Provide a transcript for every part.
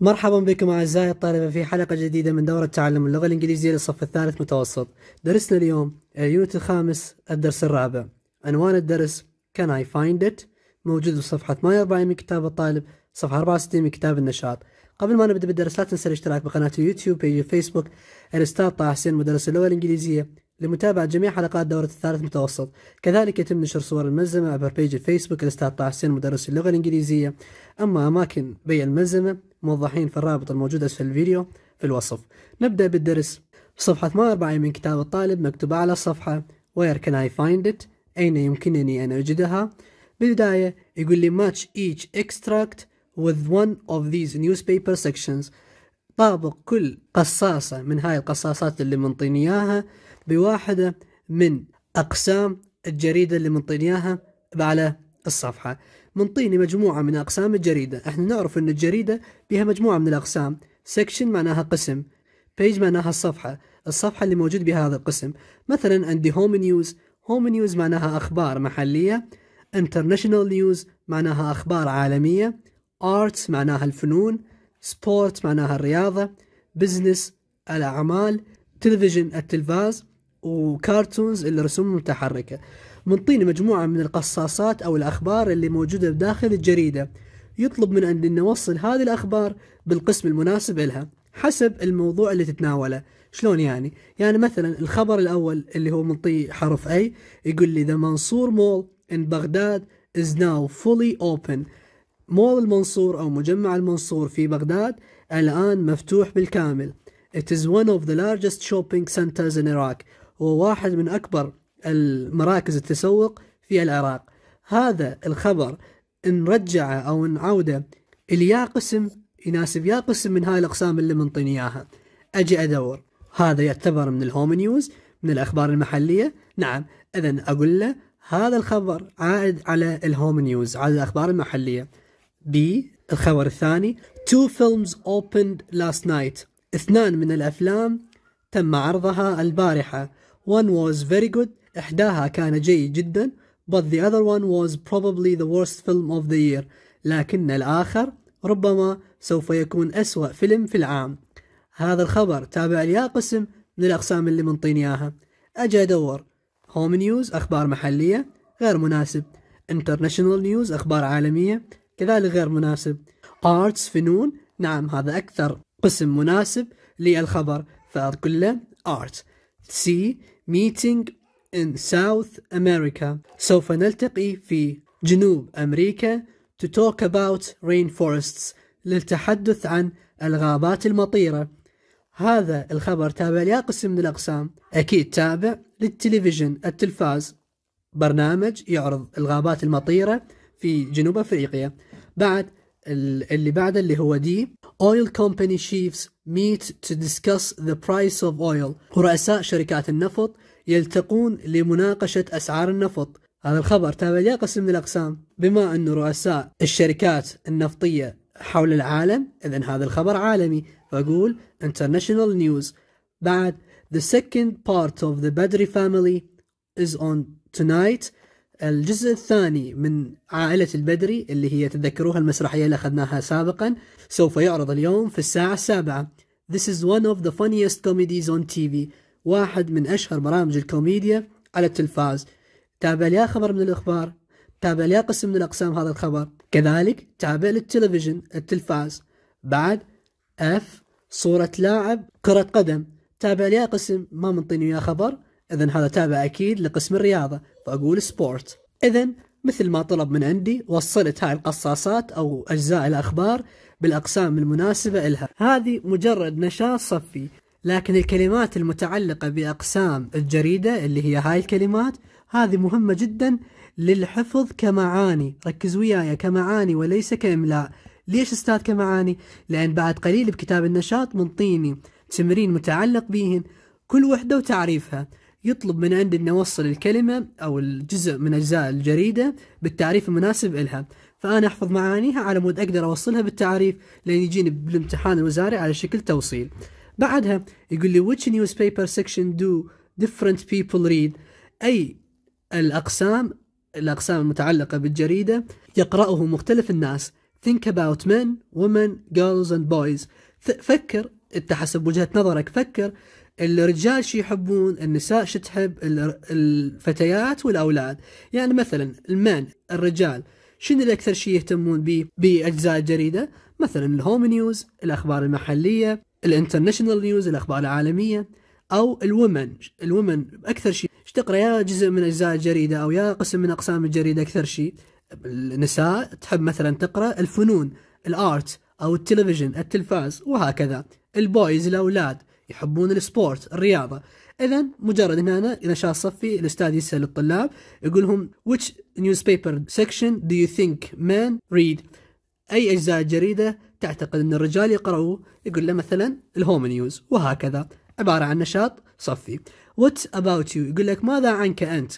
مرحبا بكم أعزائي الطلبة في حلقة جديدة من دورة تعلم اللغة الإنجليزية للصف الثالث متوسط درسنا اليوم اليونت الخامس الدرس الرابع عنوان الدرس Can I find it موجود في صفحة 48 من كتاب الطالب صفحة 64 من كتاب النشاط قبل ما نبدأ بالدرس لا تنسى الاشتراك بقناة يوتيوب بيج فيسبوك الأستاذ طه حسين مدرس اللغة الإنجليزية لمتابعة جميع حلقات دورة الثالث متوسط كذلك يتم نشر صور الملزمة عبر بيج الفيسبوك الأستاذ طه حسين مدرس اللغة الإنجليزية أما أماكن بيع الملزمة موضحين في الرابط الموجود أسفل الفيديو في الوصف نبدأ بالدرس في صفحة 48 من كتاب الطالب مكتوب على الصفحة Where can I find it؟ أين يمكنني أن أجدها؟ بالبداية يقول لي match each extract with one of these newspaper sections طابق كل قصاصة من هاي القصاصات اللي منطيني إياها بواحدة من أقسام الجريدة اللي منطيني إياها على الصفحة منطيني مجموعة من أقسام الجريدة احنا نعرف أن الجريدة بها مجموعة من الأقسام سكشن معناها قسم بيج معناها الصفحة الصفحة اللي موجود بها هذا القسم مثلا عندي هوم نيوز هوم نيوز معناها أخبار محلية international نيوز معناها أخبار عالمية arts معناها الفنون سبورت معناها الرياضة business الأعمال تلفزيون التلفاز وكارتونز اللي رسوم متحركة منطيني مجموعة من القصاصات أو الأخبار اللي موجودة بداخل الجريدة يطلب من أن نوصل هذه الأخبار بالقسم المناسب لها حسب الموضوع اللي تتناوله شلون يعني؟ يعني مثلا الخبر الأول اللي هو منطي حرف أي يقول لي ذا منصور مول ان بغداد از ناو فولي اوبن مول المنصور أو مجمع المنصور في بغداد الآن مفتوح بالكامل It is one of the largest shopping centers in Iraq وواحد من أكبر المراكز التسوق في العراق هذا الخبر إن رجعه أو إن عوده إلى قسم يناسب يا قسم من هاي الأقسام اللي منطيني إياها أجي أدور هذا يعتبر من الهوم نيوز من الأخبار المحلية نعم إذا أقول له هذا الخبر عائد على الهوم نيوز على الأخبار المحلية بي الخبر الثاني Two films opened last night اثنان من الأفلام تم عرضها البارحة One was very good إحداها كان جيد جدا but the other one was probably the worst film of the year لكن الآخر ربما سوف يكون أسوأ فيلم في العام هذا الخبر تابع لي قسم من الأقسام اللي منطيني إياها أجي أدور هوم نيوز أخبار محلية غير مناسب انترناشونال نيوز أخبار عالمية كذلك غير مناسب ارتس فنون نعم هذا أكثر قسم مناسب للخبر فأقول له ارت C meeting in South America سوف نلتقي في جنوب أمريكا to talk about rainforests للتحدث عن الغابات المطيرة هذا الخبر تابع لأي قسم من الأقسام أكيد تابع للتلفزيون التلفاز برنامج يعرض الغابات المطيرة في جنوب أفريقيا بعد اللي بعده اللي هو دي oil company chiefs meet to discuss the price of oil رؤساء شركات النفط يلتقون لمناقشة أسعار النفط هذا الخبر تابع لي قسم من الأقسام بما أن رؤساء الشركات النفطية حول العالم إذا هذا الخبر عالمي فأقول international news بعد the second part of the Badri family is on tonight الجزء الثاني من عائلة البدري اللي هي تذكروها المسرحية اللي أخذناها سابقا سوف يعرض اليوم في الساعة السابعة This is one of the funniest comedies on TV واحد من أشهر برامج الكوميديا على التلفاز تابع لي خبر من الأخبار تابع لي قسم من الأقسام هذا الخبر كذلك تابع للتلفزيون التلفاز بعد اف صورة لاعب كرة قدم تابع لي قسم ما منطيني يا خبر إذا هذا تابع أكيد لقسم الرياضة فأقول سبورت إذا مثل ما طلب من عندي وصلت هاي القصاصات أو أجزاء الأخبار بالأقسام المناسبة إلها هذه مجرد نشاط صفي لكن الكلمات المتعلقة بأقسام الجريدة اللي هي هاي الكلمات هذه مهمة جدا للحفظ كمعاني ركز وياي كمعاني وليس كإملاء ليش استاذ كمعاني؟ لأن بعد قليل بكتاب النشاط منطيني تمرين متعلق بيهن كل وحدة وتعريفها يطلب من عندي اني اوصل الكلمه او الجزء من اجزاء الجريده بالتعريف المناسب الها فانا احفظ معانيها على مود اقدر اوصلها بالتعريف لين يجيني بالامتحان الوزاري على شكل توصيل بعدها يقول لي which newspaper section do different people read اي الاقسام الاقسام المتعلقه بالجريده يقراه مختلف الناس think about men women girls and boys فكر انت حسب وجهه نظرك فكر الرجال شو يحبون النساء شو تحب الفتيات والاولاد يعني مثلا المان الرجال شنو الاكثر شيء يهتمون به باجزاء الجريده مثلا الهوم نيوز الاخبار المحليه الانترناشونال نيوز الاخبار العالميه او الومن الومن اكثر شيء تقرا يا جزء من اجزاء الجريده او يا قسم من اقسام الجريده اكثر شيء النساء تحب مثلا تقرا الفنون الارت او التلفزيون التلفاز وهكذا البويز الاولاد يحبون السبورت الرياضه اذا مجرد هنا اذا صفي الاستاذ يسال الطلاب يقول لهم which newspaper section do you think men read اي اجزاء الجريده تعتقد ان الرجال يقرأوه يقول له مثلا الهوم نيوز وهكذا عباره عن نشاط صفي what about you يقول لك ماذا عنك انت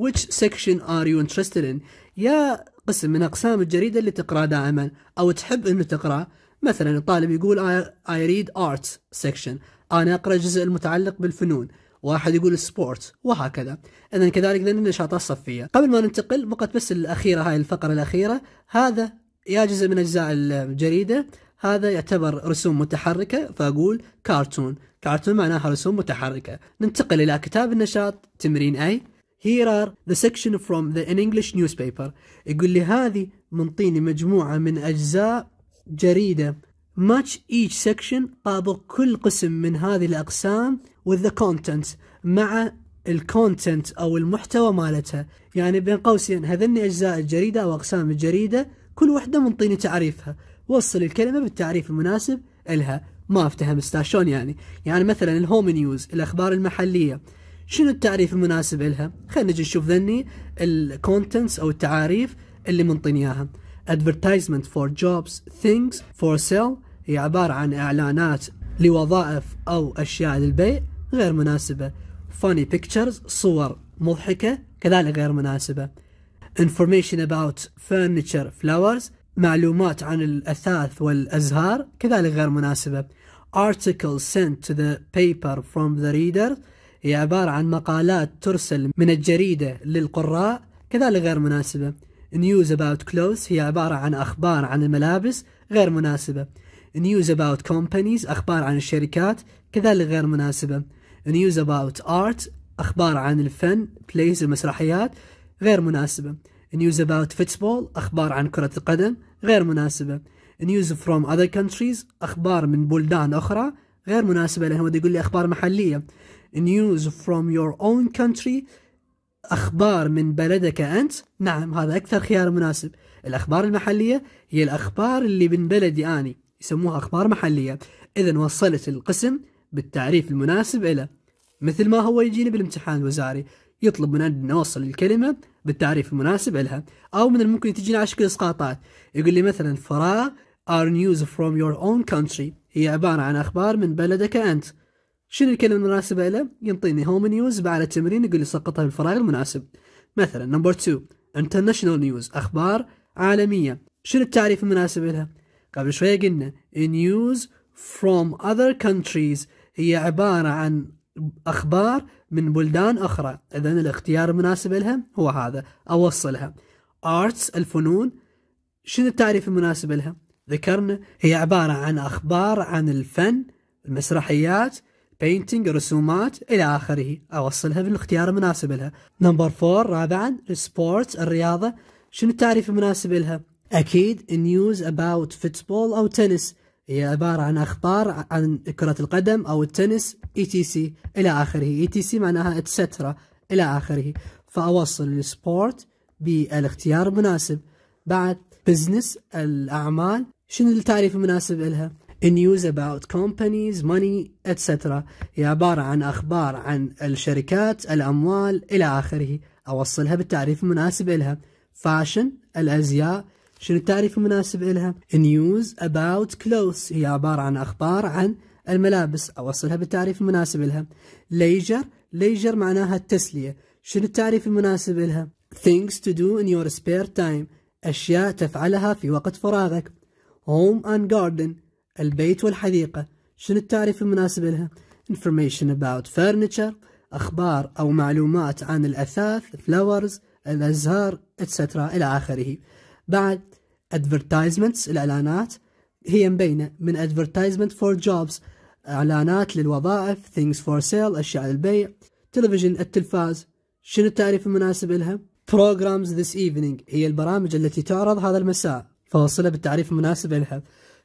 which section are you interested in يا قسم من اقسام الجريده اللي تقرا دائما او تحب انه تقرا مثلا الطالب يقول I read art section أنا أقرأ الجزء المتعلق بالفنون واحد يقول سبورت وهكذا اذا كذلك لان النشاطات الصفيه قبل ما ننتقل بقت بس الاخيره هاي الفقره الاخيره هذا يا جزء من اجزاء الجريده هذا يعتبر رسوم متحركه فاقول كارتون كارتون معناها رسوم متحركه ننتقل الى كتاب النشاط تمرين اي Here are the section from the in English newspaper يقول لي هذه منطيني مجموعة من أجزاء جريدة match each section طابق كل قسم من هذه الأقسام with the content مع الكونتنت أو المحتوى مالتها يعني بين قوسين هذني أجزاء الجريدة أو أقسام الجريدة كل واحدة منطيني تعريفها وصل الكلمة بالتعريف المناسب إلها ما افتهم استاشون يعني يعني مثلا الهوم نيوز الأخبار المحلية شنو التعريف المناسب إلها خلينا نجي نشوف ذني الكونتنتس أو التعاريف اللي منطيني إياها advertisement for jobs things for sale هي عبارة عن إعلانات لوظائف أو أشياء للبيع غير مناسبة funny pictures صور مضحكة كذلك غير مناسبة information about furniture flowers معلومات عن الأثاث والأزهار كذلك غير مناسبة articles sent to the paper from the reader هي عبارة عن مقالات ترسل من الجريدة للقراء كذلك غير مناسبة news about clothes هي عبارة عن أخبار عن الملابس غير مناسبة news about companies أخبار عن الشركات كذلك غير مناسبة news about art أخبار عن الفن plays المسرحيات غير مناسبة news about football أخبار عن كرة القدم غير مناسبة news from other countries أخبار من بلدان أخرى غير مناسبة لأنه يقول لي أخبار محلية news from your own country أخبار من بلدك أنت نعم هذا أكثر خيار مناسب الأخبار المحلية هي الأخبار اللي من بلدي أني يسموها أخبار محلية إذا وصلت القسم بالتعريف المناسب الى مثل ما هو يجيني بالامتحان الوزاري يطلب من عندنا نوصل الكلمة بالتعريف المناسب لها أو من الممكن تجينا على شكل إسقاطات يقول لي مثلا فراغ are news from your own country هي عبارة عن أخبار من بلدك أنت شنو الكلمة المناسبة له؟ ينطيني هوم نيوز بعد التمرين يقول لي سقطها بالفراغ المناسب. مثلا نمبر 2 انترناشونال نيوز اخبار عالمية. شنو التعريف المناسب لها؟ قبل شوية قلنا نيوز فروم اذر كونتريز هي عبارة عن أخبار من بلدان أخرى إذا الاختيار المناسب لها هو هذا أوصلها ارتس الفنون شنو التعريف المناسب لها ذكرنا هي عبارة عن أخبار عن الفن المسرحيات بينتنج رسومات الى اخره اوصلها بالاختيار المناسب لها نمبر فور رابعا سبورت الرياضه شنو التعريف المناسب لها اكيد نيوز اباوت فوتبول او تنس هي عبارة عن أخبار عن كرة القدم أو التنس اي تي سي إلى آخره اي تي سي معناها اتسترا إلى آخره فأوصل السبورت بالاختيار المناسب بعد بزنس الأعمال شنو التعريف المناسب لها news about companies money etc هي عبارة عن أخبار عن الشركات الأموال إلى آخره أوصلها بالتعريف المناسب إلها. fashion الأزياء شنو التعريف المناسب إلها؟ news about clothes هي عبارة عن أخبار عن الملابس أوصلها بالتعريف المناسب إلها. leisure leisure معناها التسلية شنو التعريف المناسب إلها؟ things to do in your spare time أشياء تفعلها في وقت فراغك home and garden البيت والحديقة شنو التعريف المناسب لها information about furniture أخبار أو معلومات عن الأثاث flowers الأزهار etc إلى آخره بعد advertisements الإعلانات هي مبينة من advertisement for jobs إعلانات للوظائف things for sale أشياء للبيع television التلفاز شنو التعريف المناسب لها programs this evening هي البرامج التي تعرض هذا المساء فوصلها بالتعريف المناسب لها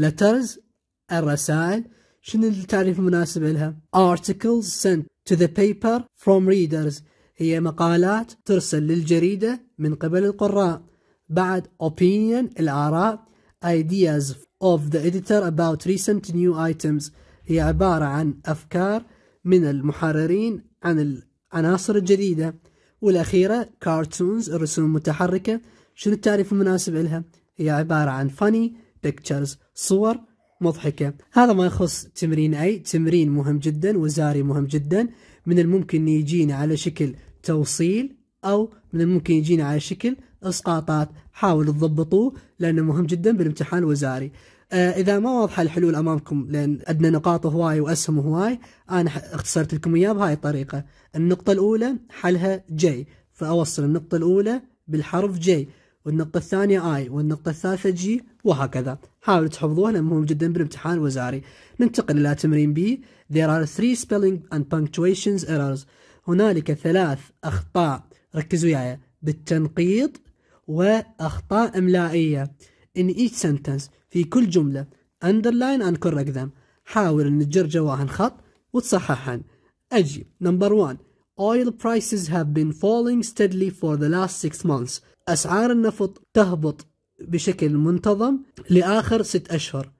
letters الرسائل شنو التعريف المناسب لها articles sent to the paper from readers هي مقالات ترسل للجريدة من قبل القراء بعد opinion الآراء ideas of the editor about recent new items هي عبارة عن أفكار من المحررين عن العناصر الجديدة والأخيرة cartoons الرسوم المتحركة شنو التعريف المناسب لها هي عبارة عن funny pictures صور مضحكة هذا ما يخص تمرين أي تمرين مهم جدا وزاري مهم جدا من الممكن يجينا على شكل توصيل أو من الممكن يجينا على شكل إسقاطات حاولوا تضبطوه لأنه مهم جدا بالامتحان الوزاري آه إذا ما واضحة الحلول أمامكم لأن عندنا نقاط هواي وأسهم هواي أنا اختصرت لكم إياه بهاي الطريقة النقطة الأولى حلها جي فأوصل النقطة الأولى بالحرف جي والنقطة الثانية I والنقطة الثالثة G وهكذا حاولوا تحفظوها لأنه مهم جدا بالامتحان الوزاري ننتقل إلى تمرين B There are three spelling and punctuation errors هنالك ثلاث أخطاء ركزوا وياي بالتنقيط وأخطاء إملائية in each sentence في كل جملة underline and correct them حاول أن تجر جواهن خط وتصححهن أجي نمبر 1 Oil prices have been falling steadily for the last six months أسعار النفط تهبط بشكل منتظم لآخر ست أشهر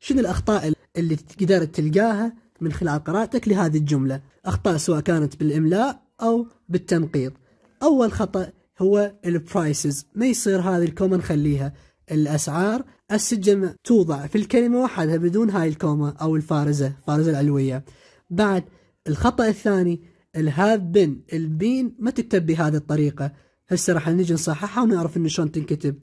شنو الأخطاء اللي قدرت تلقاها من خلال قراءتك لهذه الجملة أخطاء سواء كانت بالإملاء أو بالتنقيط أول خطأ هو البرايسز ما يصير هذه الكومة نخليها الأسعار السجن توضع في الكلمة وحدها بدون هاي الكومة أو الفارزة فارزة العلوية بعد الخطأ الثاني الهاف بن البين ما تكتب بهذه الطريقة هسه راح نجي نصححها ونعرف انه شلون تنكتب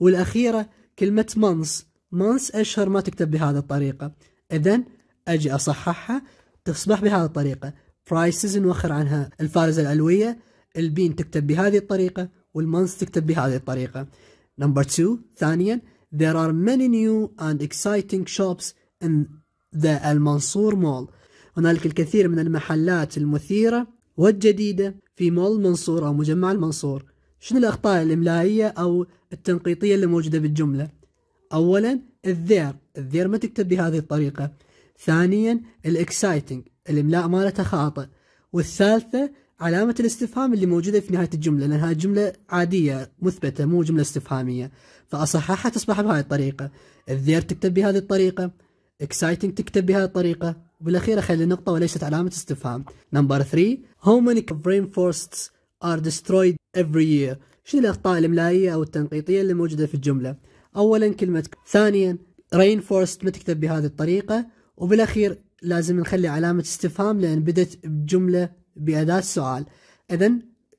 والاخيره كلمه مانس مانس اشهر ما تكتب بهذه الطريقه اذا اجي اصححها تصبح بهذه الطريقه برايسز نوخر عنها الفارزه العلويه البين تكتب بهذه الطريقه والمانس تكتب بهذه الطريقه نمبر 2 ثانيا there are many new and exciting shops in the المنصور مول هنالك الكثير من المحلات المثيره والجديده في مول منصور أو مجمع المنصور شنو الأخطاء الإملائية أو التنقيطية اللي موجودة بالجملة أولا الذير الذير ما تكتب بهذه الطريقة ثانيا الاكسايتنج الإملاء مالته خاطئ والثالثة علامة الاستفهام اللي موجودة في نهاية الجملة لأنها جملة عادية مثبتة مو جملة استفهامية فأصححها تصبح بهذه الطريقة الذير تكتب بهذه الطريقة اكسايتنج تكتب بهذه الطريقة وبالاخير اخلي نقطه وليست علامه استفهام نمبر 3 how many rainforests are destroyed every year شنو الاخطاء الاملائيه او التنقيطيه اللي موجوده في الجمله اولا كلمه ثانيا rainforest ما تكتب بهذه الطريقه وبالاخير لازم نخلي علامه استفهام لان بدت بجمله باداه سؤال اذا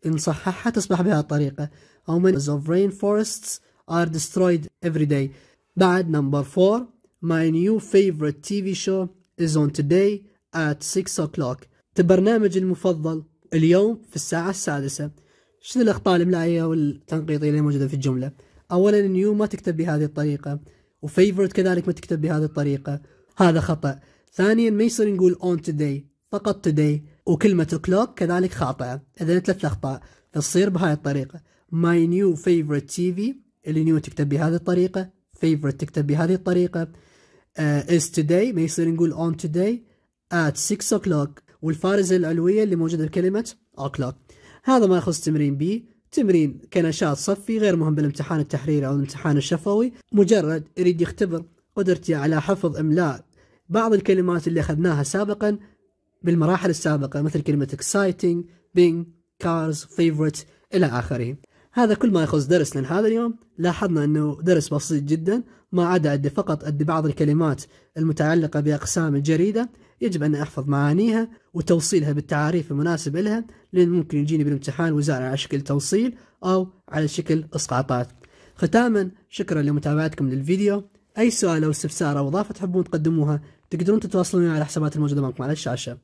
نصححها تصبح بهذه الطريقه how many of rainforests are destroyed every day بعد نمبر 4 my new favorite TV show is on today at 6 o'clock برنامج المفضل اليوم في الساعة السادسة شنو الأخطاء الإملائية والتنقيطية اللي موجودة في الجملة أولا نيو ما تكتب بهذه الطريقة وفيفورت كذلك ما تكتب بهذه الطريقة هذا خطأ ثانيا ما يصير نقول on today فقط today وكلمة o'clock كذلك خاطئة إذا ثلاث أخطاء تصير بهاي الطريقة my new favorite TV اللي نيو تكتب بهذه الطريقة favorite تكتب بهذه الطريقة آه، is today ما يصير نقول on today at 6 o'clock والفارزة العلوية اللي موجودة بكلمة o'clock هذا ما يخص تمرين بي تمرين كنشاط صفي غير مهم بالامتحان التحريري أو الامتحان الشفوي مجرد يريد يختبر قدرتي على حفظ إملاء بعض الكلمات اللي أخذناها سابقا بالمراحل السابقة مثل كلمة exciting, being, cars, favorite إلى آخره هذا كل ما يخص درسنا هذا اليوم لاحظنا أنه درس بسيط جدا ما عدا عندي فقط أدي بعض الكلمات المتعلقة بأقسام الجريدة يجب أن أحفظ معانيها وتوصيلها بالتعاريف المناسبة لها لأن ممكن يجيني بالامتحان وزارة على شكل توصيل أو على شكل إسقاطات ختاما شكرا لمتابعتكم للفيديو أي سؤال أو استفسار أو إضافة تحبون تقدموها تقدرون تتواصلون على الحسابات الموجودة معكم على الشاشة